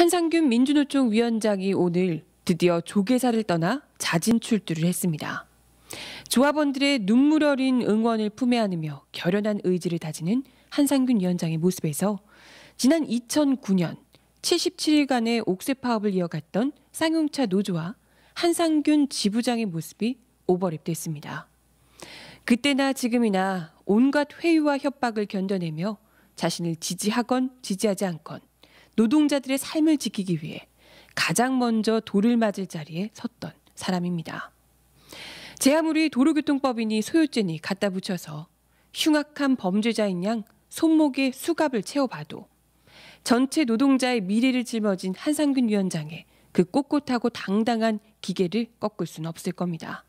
한상균 민주노총 위원장이 오늘 드디어 조계사를 떠나 자진 출두를 했습니다. 조합원들의 눈물 어린 응원을 품에 안으며 결연한 의지를 다지는 한상균 위원장의 모습에서 지난 2009년 77일간의 옥새 파업을 이어갔던 쌍용차 노조와 한상균 지부장의 모습이 오버랩됐습니다. 그때나 지금이나 온갖 회유와 협박을 견뎌내며 자신을 지지하건 지지하지 않건 노동자들의 삶을 지키기 위해 가장 먼저 돌을 맞을 자리에 섰던 사람입니다. 제 아무리 도로교통법이니 소요죄니 갖다 붙여서 흉악한 범죄자인 양 손목에 수갑을 채워봐도 전체 노동자의 미래를 짊어진 한상균 위원장의 그 꼿꼿하고 당당한 기계를 꺾을 수는 없을 겁니다.